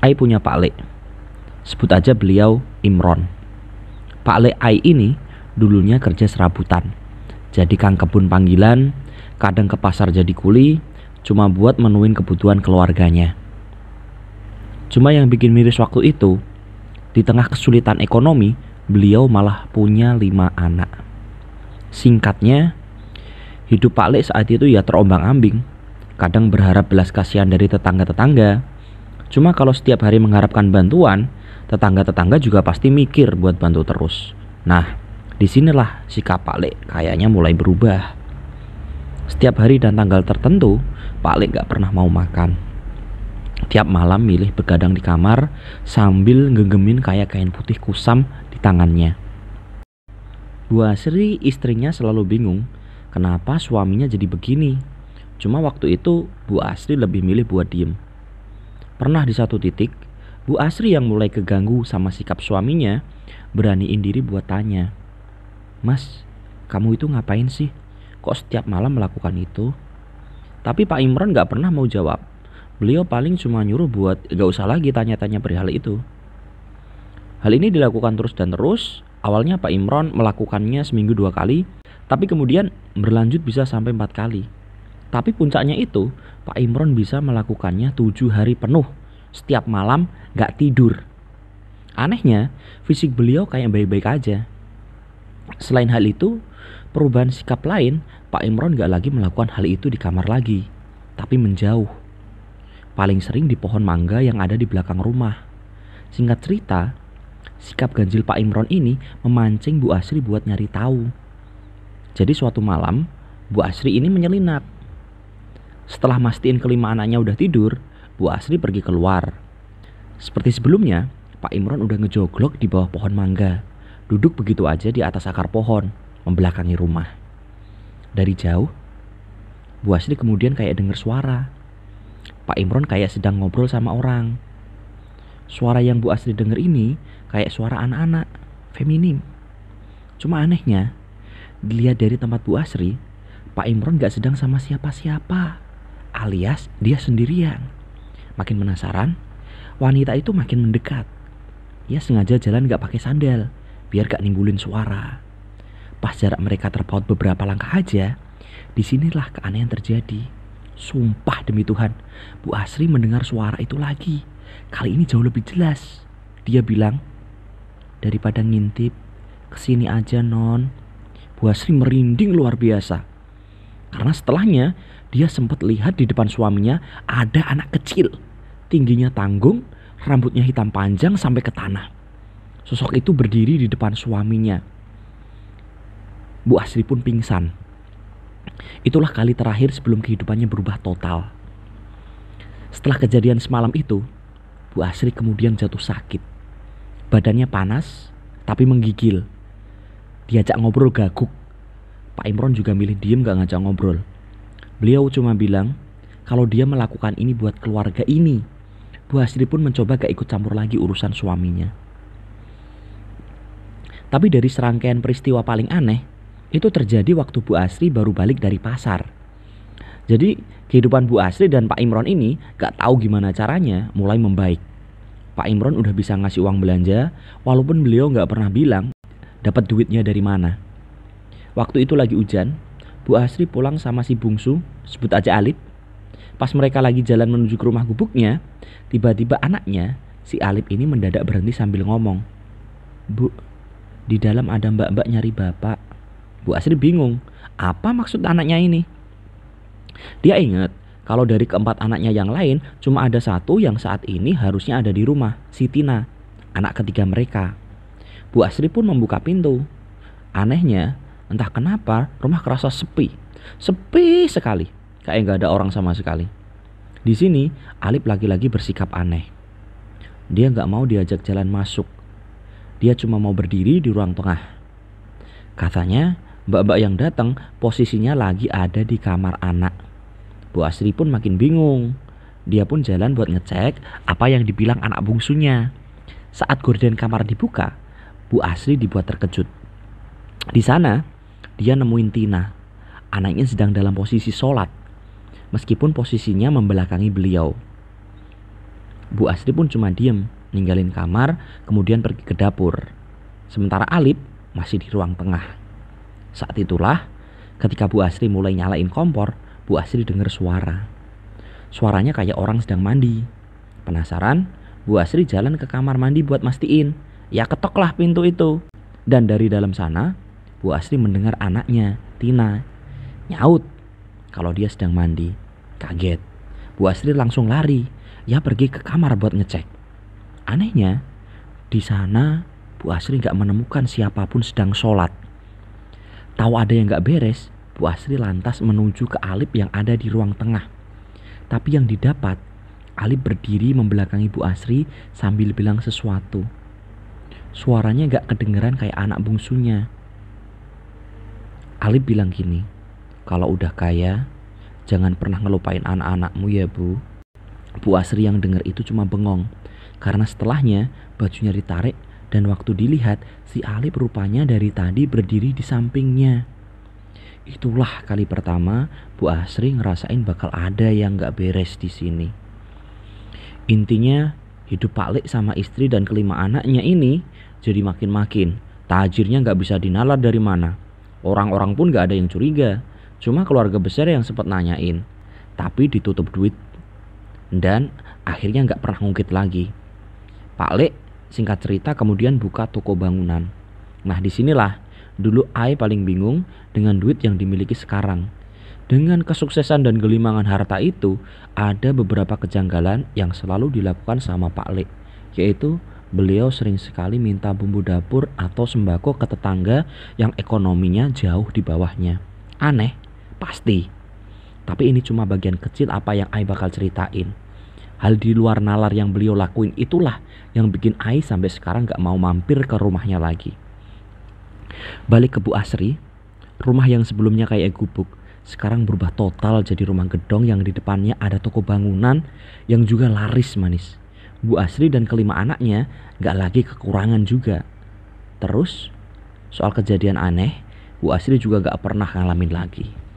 Ai punya Pak Le. Sebut aja beliau Imron. Pak Le Ai ini dulunya kerja serabutan. Jadi kang kebun panggilan, kadang ke pasar jadi kuli, cuma buat menuin kebutuhan keluarganya. Cuma yang bikin miris waktu itu, di tengah kesulitan ekonomi, beliau malah punya lima anak. Singkatnya, hidup Pak Le saat itu ya terombang ambing. Kadang berharap belas kasihan dari tetangga-tetangga, Cuma kalau setiap hari mengharapkan bantuan, tetangga-tetangga juga pasti mikir buat bantu terus. Nah, disinilah sikap Pak Lek kayaknya mulai berubah. Setiap hari dan tanggal tertentu, Pak Lek gak pernah mau makan. Tiap malam milih begadang di kamar sambil ngegemin kayak kain putih kusam di tangannya. Bu Asri istrinya selalu bingung kenapa suaminya jadi begini. Cuma waktu itu Bu Asri lebih milih buat diem Pernah di satu titik, Bu Asri yang mulai keganggu sama sikap suaminya, beraniin diri buat tanya. Mas, kamu itu ngapain sih? Kok setiap malam melakukan itu? Tapi Pak Imron gak pernah mau jawab. Beliau paling cuma nyuruh buat gak usah lagi tanya-tanya perihal itu. Hal ini dilakukan terus dan terus. Awalnya Pak Imron melakukannya seminggu dua kali, tapi kemudian berlanjut bisa sampai empat kali. Tapi puncaknya itu, Pak Imron bisa melakukannya tujuh hari penuh, setiap malam gak tidur. Anehnya, fisik beliau kayak baik-baik aja. Selain hal itu, perubahan sikap lain, Pak Imron gak lagi melakukan hal itu di kamar lagi, tapi menjauh. Paling sering di pohon mangga yang ada di belakang rumah. Singkat cerita, sikap ganjil Pak Imron ini memancing Bu Asri buat nyari tahu. Jadi suatu malam, Bu Asri ini menyelinap setelah mastiin kelima anaknya udah tidur, Bu Asri pergi keluar. Seperti sebelumnya, Pak Imron udah ngejoglok di bawah pohon mangga. Duduk begitu aja di atas akar pohon, membelakangi rumah. Dari jauh, Bu Asri kemudian kayak dengar suara. Pak Imron kayak sedang ngobrol sama orang. Suara yang Bu Asri denger ini kayak suara anak-anak, feminim. Cuma anehnya, dilihat dari tempat Bu Asri, Pak Imron gak sedang sama siapa-siapa alias dia sendirian. Makin penasaran, wanita itu makin mendekat. Ia sengaja jalan gak pakai sandal, biar gak nimbulin suara. Pas jarak mereka terpaut beberapa langkah aja, disinilah keanehan terjadi. Sumpah demi Tuhan, Bu Asri mendengar suara itu lagi. Kali ini jauh lebih jelas. Dia bilang, daripada ngintip, kesini aja non. Bu Asri merinding luar biasa. Karena setelahnya dia sempat lihat di depan suaminya ada anak kecil. Tingginya tanggung, rambutnya hitam panjang sampai ke tanah. Sosok itu berdiri di depan suaminya. Bu Asri pun pingsan. Itulah kali terakhir sebelum kehidupannya berubah total. Setelah kejadian semalam itu, Bu Asri kemudian jatuh sakit. Badannya panas, tapi menggigil. Diajak ngobrol gaguk. Pak Imron juga milih diem gak ngajak ngobrol. Beliau cuma bilang kalau dia melakukan ini buat keluarga ini. Bu Asri pun mencoba gak ikut campur lagi urusan suaminya. Tapi dari serangkaian peristiwa paling aneh, itu terjadi waktu Bu Asri baru balik dari pasar. Jadi kehidupan Bu Asri dan Pak Imron ini gak tahu gimana caranya mulai membaik. Pak Imron udah bisa ngasih uang belanja walaupun beliau gak pernah bilang dapat duitnya dari mana. Waktu itu lagi hujan, Bu Asri pulang sama si bungsu, sebut aja Alip. Pas mereka lagi jalan menuju ke rumah gubuknya, tiba-tiba anaknya, si Alip ini mendadak berhenti sambil ngomong. Bu, di dalam ada mbak-mbak nyari bapak. Bu Asri bingung, apa maksud anaknya ini? Dia ingat kalau dari keempat anaknya yang lain cuma ada satu yang saat ini harusnya ada di rumah, si Tina, anak ketiga mereka. Bu Asri pun membuka pintu. Anehnya, Entah kenapa rumah kerasa sepi. Sepi sekali. Kayak nggak ada orang sama sekali. Di sini Alip lagi-lagi bersikap aneh. Dia nggak mau diajak jalan masuk. Dia cuma mau berdiri di ruang tengah. Katanya mbak-mbak yang datang posisinya lagi ada di kamar anak. Bu Asri pun makin bingung. Dia pun jalan buat ngecek apa yang dibilang anak bungsunya. Saat gorden kamar dibuka, Bu Asri dibuat terkejut. Di sana, dia nemuin Tina. Anaknya sedang dalam posisi sholat, meskipun posisinya membelakangi beliau. Bu Asri pun cuma diem, ninggalin kamar, kemudian pergi ke dapur. Sementara Alip masih di ruang tengah. Saat itulah, ketika Bu Asri mulai nyalain kompor, Bu Asri dengar suara. Suaranya kayak orang sedang mandi. Penasaran, Bu Asri jalan ke kamar mandi buat mastiin. Ya ketoklah pintu itu. Dan dari dalam sana, Bu Asri mendengar anaknya, Tina, nyaut kalau dia sedang mandi. Kaget. Bu Asri langsung lari. Ia pergi ke kamar buat ngecek. Anehnya, di sana Bu Asri nggak menemukan siapapun sedang sholat. Tahu ada yang nggak beres, Bu Asri lantas menuju ke Alip yang ada di ruang tengah. Tapi yang didapat, Alip berdiri membelakangi Bu Asri sambil bilang sesuatu. Suaranya gak kedengeran kayak anak bungsunya Alip bilang gini, kalau udah kaya, jangan pernah ngelupain anak-anakmu ya bu. Bu Asri yang dengar itu cuma bengong, karena setelahnya bajunya ditarik dan waktu dilihat si Alip rupanya dari tadi berdiri di sampingnya. Itulah kali pertama Bu Asri ngerasain bakal ada yang gak beres di sini. Intinya hidup Pak Lek sama istri dan kelima anaknya ini jadi makin-makin. Tajirnya nggak bisa dinalar dari mana. Orang-orang pun gak ada yang curiga, cuma keluarga besar yang sempat nanyain. Tapi ditutup duit dan akhirnya gak pernah ngungkit lagi. Pak Lek singkat cerita kemudian buka toko bangunan. Nah disinilah dulu Ai paling bingung dengan duit yang dimiliki sekarang. Dengan kesuksesan dan gelimangan harta itu, ada beberapa kejanggalan yang selalu dilakukan sama Pak Lek, yaitu Beliau sering sekali minta bumbu dapur atau sembako ke tetangga yang ekonominya jauh di bawahnya. Aneh, pasti. Tapi ini cuma bagian kecil apa yang Ai bakal ceritain. Hal di luar nalar yang beliau lakuin itulah yang bikin Ai sampai sekarang gak mau mampir ke rumahnya lagi. Balik ke Bu Asri, rumah yang sebelumnya kayak gubuk, sekarang berubah total jadi rumah gedong yang di depannya ada toko bangunan yang juga laris manis. Bu Asri dan kelima anaknya nggak lagi kekurangan juga. Terus, soal kejadian aneh, Bu Asri juga nggak pernah ngalamin lagi.